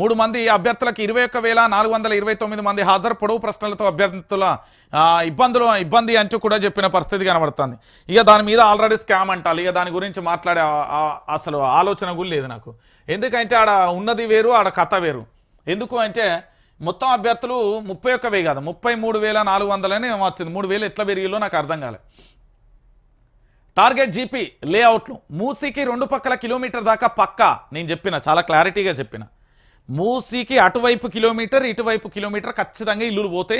మూడు మంది అభ్యర్థులకు ఇరవై ఒక్క వేల నాలుగు వందల ఇరవై తొమ్మిది మంది హాజరు పొడవు ప్రశ్నలతో అభ్యర్థుల ఇబ్బందులు ఇబ్బంది అంటూ కూడా చెప్పిన పరిస్థితి కనబడుతుంది ఇక దాని మీద ఆల్రెడీ స్కామ్ అంటారు ఇక దాని గురించి మాట్లాడే అసలు ఆలోచన కూడా లేదు నాకు ఎందుకంటే ఆడ ఉన్నది వేరు ఆడ కథ వేరు ఎందుకు అంటే మొత్తం అభ్యర్థులు ముప్పై ఒక్క వేయి కాదు ముప్పై మూడు వేల నాలుగు వందలని వచ్చింది మూడు వేలు ఎట్లా పెరిగిలో నాకు అర్థం కాలేదు టార్గెట్ జీపీ లేఅవుట్లు మూసీకి రెండు పక్కల కిలోమీటర్ దాకా పక్కా నేను చెప్పిన చాలా క్లారిటీగా చెప్పిన మూసీకి అటువైపు కిలోమీటర్ ఇటువైపు కిలోమీటర్ ఖచ్చితంగా ఇల్లులు పోతే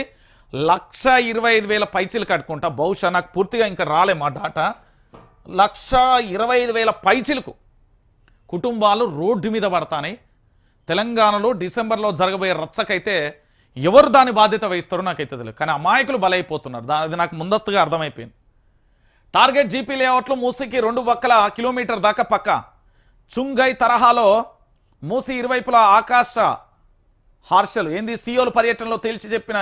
లక్ష ఇరవై ఐదు వేల పైచీలు కట్టుకుంటా బహుశా నాకు పూర్తిగా ఇంకా రాలే మా డాటా లక్ష ఇరవై ఐదు వేల పైచీలకు కుటుంబాలు రోడ్డు మీద పడతాయి తెలంగాణలో డిసెంబర్లో జరగబోయే రచ్చకైతే ఎవరు దాని బాధ్యత వహిస్తారో నాకైతే తెలియదు కానీ అమాయకులు బలైపోతున్నారు అది నాకు ముందస్తుగా అర్థమైపోయింది టార్గెట్ జీపీ లేఅవుట్లో మూసికి రెండు ఒక్కల కిలోమీటర్ దాకా పక్క చుంగై తరహాలో మూసి ఇరువైపులా ఆకాశ హార్షలు ఏంది సీఓలు పర్యటనలో తేల్చి చెప్పిన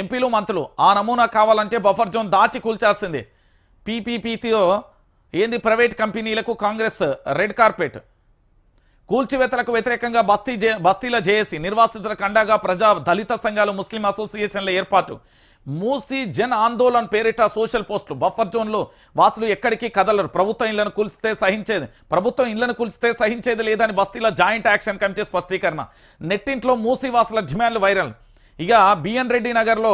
ఎంపీలు మంత్రులు ఆ నమూనా కావాలంటే బఫర్ జోన్ దాటి కూల్చాల్సింది పీపీపీతో ఏంది ప్రైవేట్ కంపెనీలకు కాంగ్రెస్ రెడ్ కార్పెట్ కూల్చివేతలకు వ్యతిరేకంగా బస్తీ బస్తీల జేఏసీ నిర్వాసితుల కండగా ప్రజా దళిత సంఘాలు ముస్లిం అసోసియేషన్ల ఏర్పాటు మూసి జన్ ఆందోళన్ పేరిట సోషల్ పోస్టులు బఫర్ జోన్లో వాసులు ఎక్కడికి కదలరు ప్రభుత్వం ఇళ్లను కూల్చితే సహించేది ప్రభుత్వం ఇళ్లను కూల్చితే సహించేది లేదని బస్తీలో జాయింట్ యాక్షన్ కమిటీ స్పష్టీకరణ నెట్టింట్లో మూసి వాసుల డిమాండ్లు వైరల్ ఇక బిఎన్ రెడ్డి నగర్లో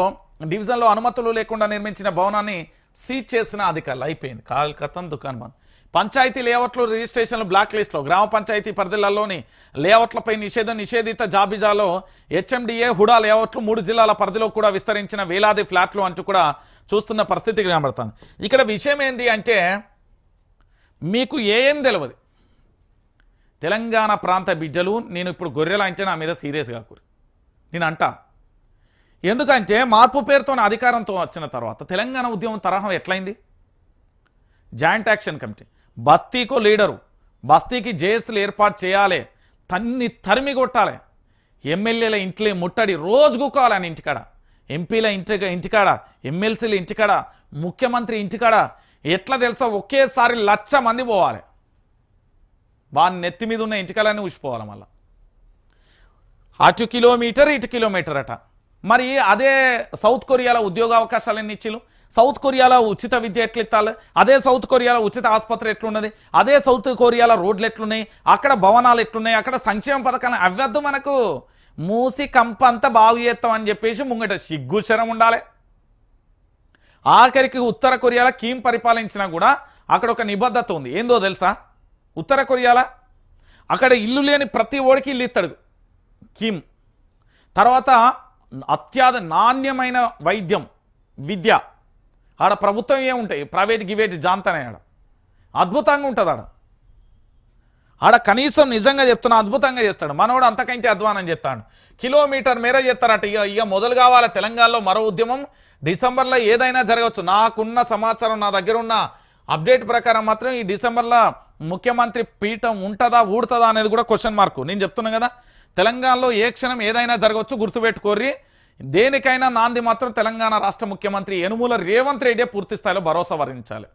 డివిజన్లో అనుమతులు లేకుండా నిర్మించిన భవనాన్ని సీజ్ చేసిన అధికారులు అయిపోయింది కాల్ కథం దుకాణం పంచాయతీ లేఅవుట్లు రిజిస్ట్రేషన్లు బ్లాక్ లిస్ట్లో గ్రామ పంచాయతీ పరిధిలలోని లేఅవుట్లపై నిషేధ నిషేధిత జాబిజాలో హెచ్ఎండిఏ హుడా లేఅవుట్లు మూడు జిల్లాల పరిధిలో కూడా విస్తరించిన వేలాది ఫ్లాట్లు అంటూ కూడా చూస్తున్న పరిస్థితి కనబడుతుంది ఇక్కడ విషయం ఏంటి అంటే మీకు ఏం తెలియదు తెలంగాణ ప్రాంత బిడ్డలు నేను ఇప్పుడు గొర్రెల అంటే నా మీద సీరియస్గా కూరి నేను అంటా ఎందుకంటే మార్పు పేరుతో అధికారంతో వచ్చిన తర్వాత తెలంగాణ ఉద్యమం తరహం ఎట్లయింది జాయింట్ యాక్షన్ కమిటీ బస్తీకో లీడరు బస్తీకి జేఎస్లు ఏర్పాటు చేయాలి తన్ని తరిమి కొట్టాలి ఎమ్మెల్యేల ఇంట్లో ముట్టడి రోజు కూకోవాలి ఆయన ఇంటికాడ ఎంపీల ఇంటి ఇంటికాడ ఎమ్మెల్సీల ఇంటికాడ ముఖ్యమంత్రి ఇంటికాడ ఎట్లా తెలుసా ఒకేసారి లక్ష మంది పోవాలి వాని నెత్తి మీద ఉన్న ఇంటికాలన్నీ ఊసిపోవాలి మళ్ళా అటు కిలోమీటర్ ఇటు కిలోమీటర్ అట మరి అదే సౌత్ కొరియాలో ఉద్యోగ అవకాశాలు ఎన్ని ఇచ్చిలు సౌత్ కొరియాలో ఉచిత విద్య ఎట్లెత్తాలి అదే సౌత్ కొరియాలో ఉచిత ఆసుపత్రి ఎట్లున్నది అదే సౌత్ కొరియాలో రోడ్లు ఎట్లున్నాయి అక్కడ భవనాలు ఎట్లున్నాయి అక్కడ సంక్షేమ పథకాలు అవ్వద్దు మనకు మూసి కంప అంతా బాగు చేస్తాం అని చెప్పేసి ముంగట సిగ్గుచరం ఉండాలి ఆఖరికి ఉత్తర కొరియాలో కీమ్ పరిపాలించినా కూడా అక్కడ ఒక నిబద్ధత ఉంది ఏందో తెలుసా ఉత్తర కొరియాలో అక్కడ ఇల్లు లేని ప్రతి ఓడికి ఇల్లు ఇస్తాడు కీమ్ తర్వాత అత్యాధ నాణ్యమైన వైద్యం విద్య ఆడ ప్రభుత్వం ఏముంటాయి ప్రైవేట్ గివేట్ జాంతనే ఆడ అద్భుతంగా ఉంటుంది ఆడ ఆడ కనీసం నిజంగా చెప్తున్నా అద్భుతంగా చేస్తాడు మనోడు అంతకంటే అధ్వానం చేస్తాడు కిలోమీటర్ మేర చేస్తారట ఇక ఇక మొదలు కావాలి తెలంగాణలో మరో ఉద్యమం డిసెంబర్లో ఏదైనా జరగవచ్చు నాకున్న సమాచారం నా దగ్గర ఉన్న అప్డేట్ ప్రకారం మాత్రం ఈ డిసెంబర్లో ముఖ్యమంత్రి పీఠం ఉంటుందా ఊడుతుందా అనేది కూడా క్వశ్చన్ మార్కు నేను చెప్తున్నాను కదా తెలంగాణలో ఏ క్షణం ఏదైనా జరగవచ్చు గుర్తుపెట్టుకోర్రి దేనికైనా నాంది మాత్రం తెలంగాణ రాష్ట్ర ముఖ్యమంత్రి యనుమూల రేవంత్ రెడ్డి పూర్తి స్థాయిలో భరోసా వరించాలి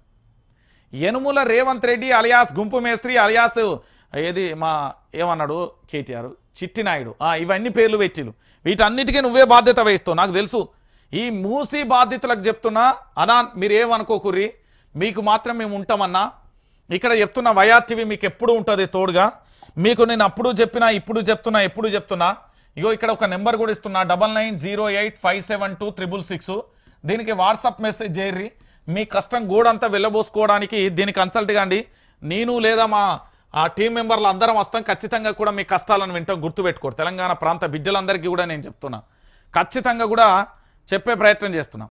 యనుమూల రేవంత్ రెడ్డి అలియాస్ గుంపు మేస్త్రి అలియాస్ ఏది మా ఏమన్నాడు కేటీఆర్ చిట్టినాయుడు ఇవన్నీ పేర్లు పెట్టిలు వీటన్నిటికీ నువ్వే బాధ్యత వహిస్తావు నాకు తెలుసు ఈ మూసీ బాధితులకు చెప్తున్నా అనా ఏమనుకోకూరి మీకు మాత్రం మేము ఉంటామన్నా ఇక్కడ చెప్తున్న వైఆర్టీవీ మీకు ఎప్పుడు ఉంటుంది తోడుగా మీకు నేను అప్పుడు చెప్పినా ఇప్పుడు చెప్తున్నా ఎప్పుడు చెప్తున్నా ఇగో ఇక్కడ ఒక నెంబర్ కూడా ఇస్తున్నా double nine zero eight five seven two triple six దీనికి వాట్సాప్ మెసేజ్ చేయర్రి మీ కష్టం గూడంతా వెళ్ళబోసుకోవడానికి దీనికి కన్సల్ట్ కాండి నేను లేదా మా ఆ టీం మెంబర్లు అందరం వస్తాం ఖచ్చితంగా కూడా మీ కష్టాలను వింటాం గుర్తుపెట్టుకోరు తెలంగాణ ప్రాంత బిడ్డలందరికీ కూడా నేను చెప్తున్నా ఖచ్చితంగా కూడా చెప్పే ప్రయత్నం చేస్తున్నాం